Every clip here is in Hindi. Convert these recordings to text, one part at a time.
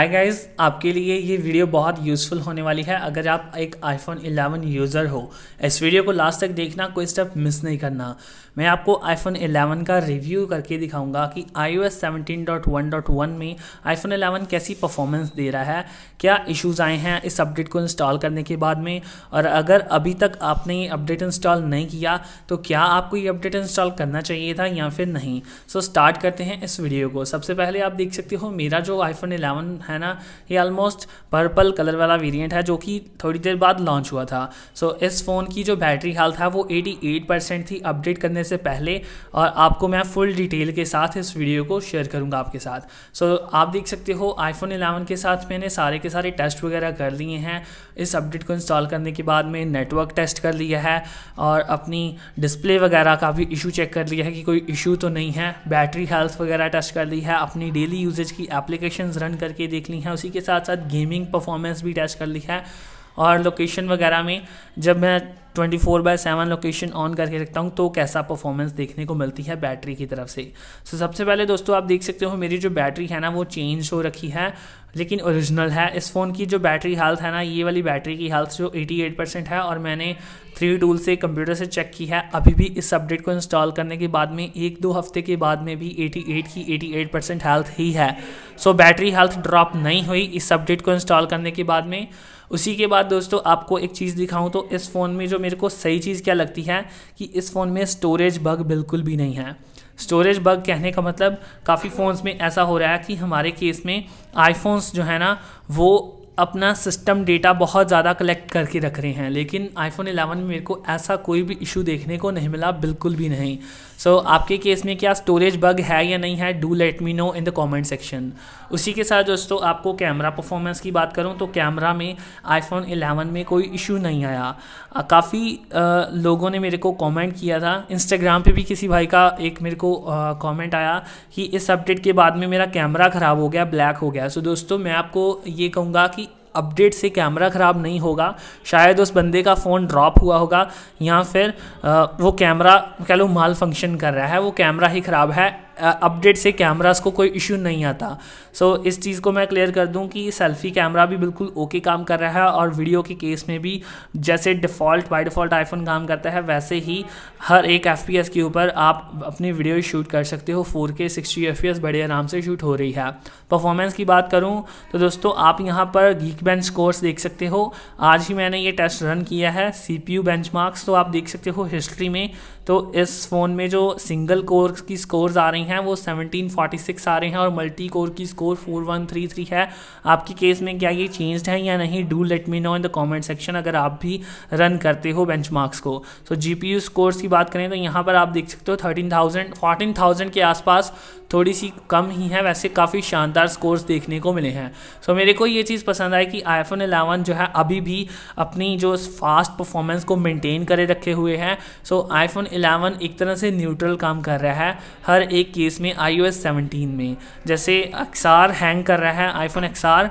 हाय गाइस आपके लिए ये वीडियो बहुत यूज़फुल होने वाली है अगर आप एक आईफोन 11 यूज़र हो इस वीडियो को लास्ट तक देखना कोई स्टेप मिस नहीं करना मैं आपको आईफोन 11 का रिव्यू करके दिखाऊंगा कि iOS 17.1.1 में आईफोन 11 कैसी परफॉर्मेंस दे रहा है क्या इश्यूज आए हैं इस अपडेट को इंस्टॉल करने के बाद में और अगर अभी तक आपने ये अपडेट इंस्टॉल नहीं किया तो क्या आपको ये अपडेट इंस्टॉल करना चाहिए था या फिर नहीं सो so, स्टार्ट करते हैं इस वीडियो को सबसे पहले आप देख सकते हो मेरा जो आईफोन इलेवन है ना ये ऑलमोस्ट पर्पल कलर वाला वेरिएंट है जो कि थोड़ी देर बाद लॉन्च हुआ था सो so, इस फ़ोन की जो बैटरी हाल है वो 88 परसेंट थी अपडेट करने से पहले और आपको मैं फुल डिटेल के साथ इस वीडियो को शेयर करूँगा आपके साथ सो so, आप देख सकते हो आईफोन इलेवन के साथ मैंने सारे के सारे टेस्ट वगैरह कर लिए हैं इस अपडेट को इंस्टॉल करने के बाद में नेटवर्क टेस्ट कर लिया है और अपनी डिस्प्ले वगैरह का भी इशू चेक कर लिया है कि कोई इशू तो नहीं है बैटरी हेल्थ वगैरह टेस्ट कर ली है अपनी डेली यूजेज की एप्लीकेशन रन करके देख ली हैं उसी के साथ साथ गेमिंग परफॉर्मेंस भी टेस्ट कर लिखा है और लोकेशन वगैरह में जब मैं twenty four by seven location on करके रखता हूँ तो कैसा परफॉर्मेंस देखने को मिलती है बैटरी की तरफ से सो so, सबसे पहले दोस्तों आप देख सकते हो मेरी जो बैटरी है ना वो चेंज हो रखी है लेकिन ओरिजिनल है इस फ़ोन की जो बैटरी हेल्थ है ना ये वाली बैटरी की हेल्थ जो 88 परसेंट है और मैंने थ्री टूल से कंप्यूटर से चेक की है अभी भी इस अपडेट को इंस्टॉल करने के बाद में एक दो हफ्ते के बाद में भी 88 की 88 परसेंट हेल्थ ही है so so, battery health drop नहीं हुई इस अपडेट को इंस्टॉल करने के बाद में उसी के बाद दोस्तों आपको एक चीज़ दिखाऊँ तो इस फ़ोन में जो मेरे को सही चीज़ क्या लगती है कि इस फ़ोन में स्टोरेज बग बिल्कुल भी नहीं है स्टोरेज बग कहने का मतलब काफ़ी फ़ोन्स में ऐसा हो रहा है कि हमारे केस में आईफोन्स जो है ना वो अपना सिस्टम डेटा बहुत ज़्यादा कलेक्ट करके रख रहे हैं लेकिन आईफोन 11 में मेरे को ऐसा कोई भी इशू देखने को नहीं मिला बिल्कुल भी नहीं सो so, आपके केस में क्या स्टोरेज बग है या नहीं है do let me know in the comment section उसी के साथ दोस्तों आपको कैमरा परफॉर्मेंस की बात करूँ तो कैमरा में आईफोन इलेवन में कोई इशू नहीं आया काफ़ी लोगों ने मेरे को कॉमेंट किया था इंस्टाग्राम पर भी किसी भाई का एक मेरे को कॉमेंट आया कि इस अपडेट के बाद में मेरा कैमरा ख़राब हो गया ब्लैक हो गया सो so, दोस्तों मैं आपको ये कहूँगा कि अपडेट से कैमरा ख़राब नहीं होगा शायद उस बंदे का फ़ोन ड्रॉप हुआ होगा या फिर आ, वो कैमरा कह लो माल फंक्शन कर रहा है वो कैमरा ही ख़राब है अपडेट से कैमरास को कोई इशू नहीं आता सो so, इस चीज़ को मैं क्लियर कर दूं कि सेल्फी कैमरा भी बिल्कुल ओके काम कर रहा है और वीडियो के केस में भी जैसे डिफ़ॉल्ट बाई डिफ़ॉल्ट आईफोन काम करता है वैसे ही हर एक एफ के ऊपर आप अपनी वीडियो शूट कर सकते हो फोर के सिक्सटी बड़े आराम से शूट हो रही है परफॉर्मेंस की बात करूँ तो दोस्तों आप यहाँ पर गीक बेंच कोर्स देख सकते हो आज ही मैंने ये टेस्ट रन किया है सी पी तो आप देख सकते हो हिस्ट्री में तो इस फ़ोन में जो सिंगल कोर्स की स्कोर्स आ रही हैं वो 1746 आ रहे हैं और मल्टी कोर की स्कोर 4133 है आपके केस में क्या ये चेंज है या नहीं do let me know in the comment section अगर आप भी रन करते हो बेंचमार्क्स को सो जी पी की बात करें तो यहाँ पर आप देख सकते हो 13000 थाउजेंड के आसपास थोड़ी सी कम ही है वैसे काफ़ी शानदार स्कोर्स देखने को मिले हैं सो so, मेरे को ये चीज़ पसंद आई कि आईफोन एलेवन जो है अभी भी अपनी जो फास्ट परफॉर्मेंस को मेंटेन करे रखे हुए हैं सो so, आईफोन एलेवन एक तरह से न्यूट्रल काम कर रहा है हर एक केस में आई ओ 17 में जैसे एक्सार हैंग कर रहा है आईफोन एक्सार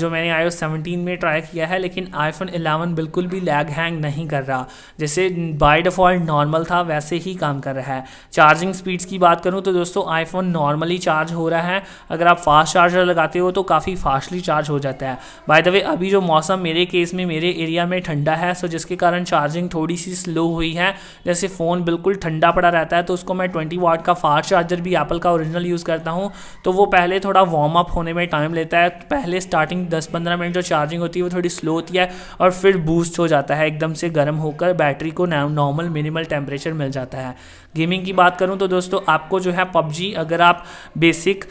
जो मैंने आई ओ 17 में ट्राई किया है लेकिन आईफोन 11 बिल्कुल भी लैग हैंग नहीं कर रहा जैसे बाय डिफ़ॉल्ट नॉर्मल था वैसे ही काम कर रहा है चार्जिंग स्पीड्स की बात करूँ तो दोस्तों आईफोन नॉर्मली चार्ज हो रहा है अगर आप फास्ट चार्जर लगाते हो तो काफ़ी फास्टली चार्ज हो जाता है बाय द वे अभी जो मौसम मेरे केस में मेरे एरिया में ठंडा है सो जिसके कारण चार्जिंग थोड़ी सी स्लो हुई है जैसे फ़ोन बिल्कुल ठंडा पड़ा रहता है तो उसको मैं ट्वेंटी वाट का फास्ट चार्जर भी एप्पल का ओरिजिनल यूज़ करता हूँ तो वो पहले थोड़ा वार्म अप होने में टाइम लेता है पहले स्टार्टिंग दस पंद्रह मिनट जो चार्जिंग होती है वो थोड़ी स्लो होती है और फिर बूस्ट हो जाता है एकदम से गर्म होकर बैटरी को नॉर्मल मिनिमल टेम्परेचर मिल जाता है गेमिंग की बात करूँ तो दोस्तों आपको जो है पबजी अगर आप बेसिक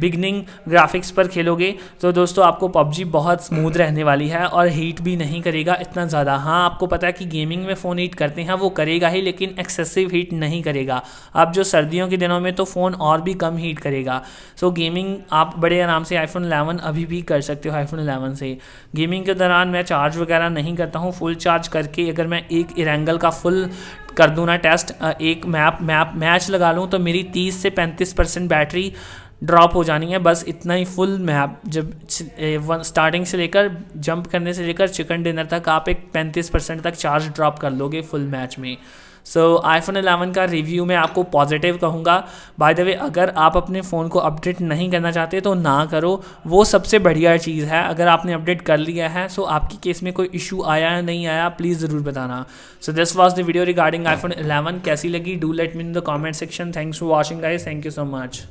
बिगनिंग ग्राफिक्स पर खेलोगे तो दोस्तों आपको पबजी बहुत स्मूथ रहने वाली है और हीट भी नहीं करेगा इतना ज़्यादा हाँ आपको पता है कि गेमिंग में फ़ोन हीट करते हैं वो करेगा ही लेकिन एक्सेसिव हीट नहीं करेगा आप जो सर्दियों के दिनों में तो फ़ोन और भी कम हीट करेगा सो so, गेमिंग आप बड़े आराम से आईफोन एलेवन अभी भी कर सकते हो आईफोन एलेवन से गेमिंग के दौरान मैं चार्ज वगैरह नहीं करता हूँ फुल चार्ज करके अगर मैं एक इरेंगल का फुल कर दूँ ना टेस्ट एक मैप मैप मैच लगा लूँ तो मेरी तीस से पैंतीस परसेंट बैटरी ड्रॉप हो जानी है बस इतना ही फुल मैप जब स्टार्टिंग से लेकर जंप करने से लेकर चिकन डिनर तक आप एक पैंतीस परसेंट तक चार्ज ड्रॉप कर लोगे फुल मैच में सो आईफोन 11 का रिव्यू मैं आपको पॉजिटिव कहूँगा बाय द वे अगर आप अपने फ़ोन को अपडेट नहीं करना चाहते तो ना करो वो सबसे बढ़िया चीज़ है अगर आपने अपडेट कर लिया है सो आपकी केस में कोई इशू आया या नहीं आया प्लीज़ ज़रूर बताना so this was the video regarding iPhone 11 कैसी लगी do let mean the comment section thanks for watching guys thank you so much